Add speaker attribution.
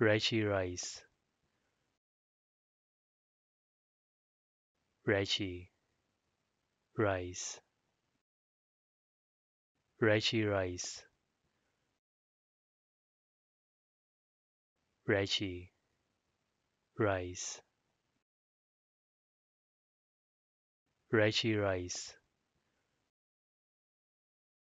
Speaker 1: Richie Rice Richie Rice Richie Rice Richie Rice Richie Rice